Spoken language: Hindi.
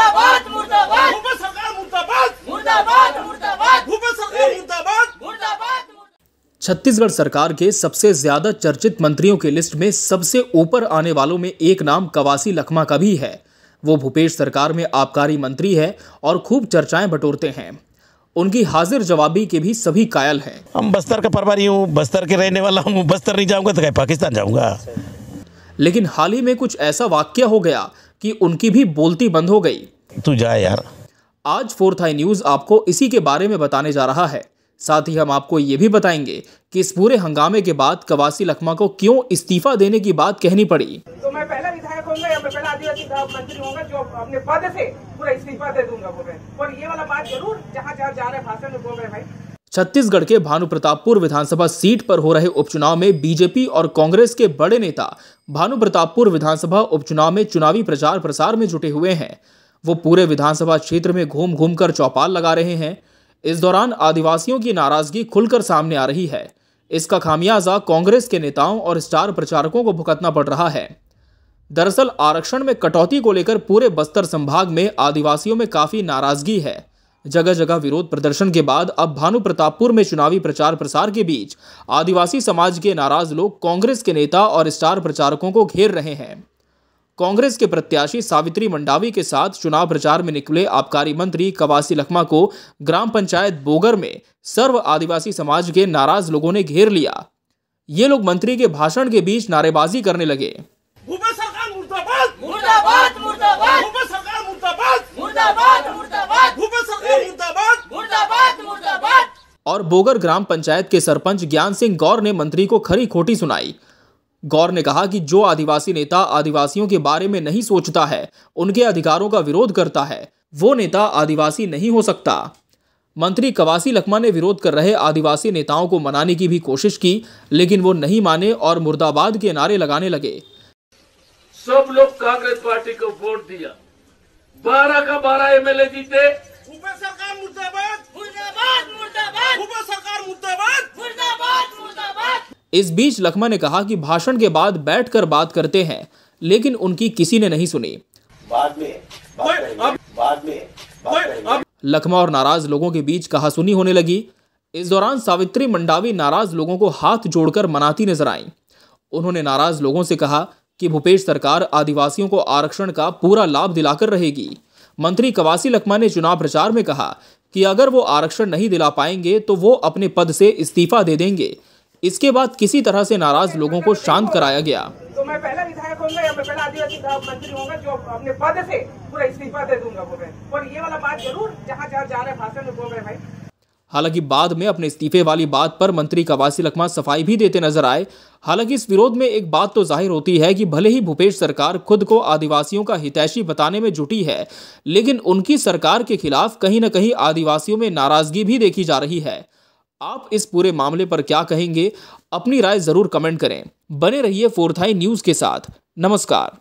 मुर्दाबाद मुर्दाबाद भूपेश सरकार मुर्दाबाद मुर्दाबाद मुर्दाबाद भूपेश सरकार मुर्दाबाद मुर्दाबाद छत्तीसगढ़ सरकार के सबसे ज्यादा चर्चित मंत्रियों के लिस्ट में सबसे ऊपर आने वालों में एक नाम कवासी लखमा का भी है वो भूपेश सरकार में आबकारी मंत्री है और खूब चर्चाएं बटोरते हैं उनकी हाजिर जवाबी के भी सभी कायल हैं हम बस्तर का प्रभारी हूँ बस्तर के रहने वाला हूँ बस्तर नहीं जाऊँगा तो पाकिस्तान जाऊँगा लेकिन हाल ही में कुछ ऐसा वाक्य हो गया कि उनकी भी बोलती बंद हो गई तू जा यार आज फोर्थ आई न्यूज़ आपको इसी के बारे में बताने जा रहा है साथ ही हम आपको ये भी बताएंगे कि इस पूरे हंगामे के बाद कवासी लखमा को क्यों इस्तीफा देने की बात कहनी पड़ी तो मैं पहला विधायक होगा या मैं पहला आदिवासी मंत्री होगा जो अपने पद से पूरा इस्तीफा दे दूंगा बोल रहे और ये वाला बात जरूर जहाँ जहाँ जा रहे भाषण में बोल रहे भाई छत्तीसगढ़ के भानु प्रतापपुर विधानसभा सीट पर हो रहे उपचुनाव में बीजेपी और कांग्रेस के बड़े नेता भानु प्रतापपुर विधानसभा उपचुनाव में चुनावी प्रचार प्रसार में जुटे हुए हैं वो पूरे विधानसभा क्षेत्र में घूम घूम कर चौपाल लगा रहे हैं इस दौरान आदिवासियों की नाराजगी खुलकर सामने आ रही है इसका खामियाजा कांग्रेस के नेताओं और स्टार प्रचारकों को भुगतना पड़ रहा है दरअसल आरक्षण में कटौती को लेकर पूरे बस्तर संभाग में आदिवासियों में काफी नाराजगी है जगह जगह विरोध प्रदर्शन के बाद अब भानु प्रतापपुर में चुनावी प्रचार प्रसार के बीच आदिवासी समाज के नाराज लोग कांग्रेस के नेता और स्टार प्रचारकों को घेर रहे हैं कांग्रेस के प्रत्याशी सावित्री मंडावी के साथ चुनाव प्रचार में निकले आबकारी मंत्री कवासी लखमा को ग्राम पंचायत बोगर में सर्व आदिवासी समाज के नाराज लोगों ने घेर लिया ये लोग मंत्री के भाषण के बीच नारेबाजी करने लगे सरकार मुर्दाबाद मुर्दाबाद मुर्दाबाद सरकार मुर्दाबाद मुर्दाबाद बोगर ग्राम पंचायत के सरपंच ज्ञान सिंह गौर ने मंत्री को खरी खोटी सुनाई गौर ने कहा कि जो आदिवासी नेता आदिवासियों के बारे में नहीं सोचता है उनके अधिकारों का विरोध करता है वो नेता आदिवासी नहीं हो सकता मंत्री कवासी लखमा ने विरोध कर रहे आदिवासी नेताओं को मनाने की भी कोशिश की लेकिन वो नहीं माने और मुर्दाबाद के नारे लगाने लगे सब लोग कांग्रेस पार्टी को वोट दिया बारह का बारह एमएलए जीते इस बीच लखमा ने कहा कि भाषण के बाद बैठकर बात करते हैं लेकिन उनकी किसी ने नहीं सुनी बाद में बाद में लखमा और नाराज लोगों के बीच कहा सुनी होने लगी इस दौरान सावित्री मंडावी नाराज लोगों को हाथ जोड़कर मनाती नजर आई उन्होंने नाराज लोगों से कहा कि भूपेश सरकार आदिवासियों को आरक्षण का पूरा लाभ दिलाकर रहेगी मंत्री कवासी लखमा ने चुनाव प्रचार में कहा कि अगर वो आरक्षण नहीं दिला पाएंगे तो वो अपने पद से इस्तीफा दे देंगे इसके बाद किसी तरह से नाराज लोगों को शांत कराया गया तो मैं पहला विधायक होंगे या मैं पहला आदिवासी मंत्री होंगे जो अपने पद से पूरा इस्तीफा दे दूंगा वो मैं और ये वाला बात जरूर जहाँ जहाँ जा रहे भाषण में बोल रहे भाई हालांकि बाद में अपने इस्तीफे वाली बात पर मंत्री कवासी लखमा सफाई भी देते नजर आए हालांकि इस विरोध में एक बात तो जाहिर होती है कि भले ही भूपेश सरकार खुद को आदिवासियों का हितैषी बताने में जुटी है लेकिन उनकी सरकार के खिलाफ कहीं ना कहीं आदिवासियों में नाराजगी भी देखी जा रही है आप इस पूरे मामले पर क्या कहेंगे अपनी राय जरूर कमेंट करें बने रहिए फोर्थाई न्यूज के साथ नमस्कार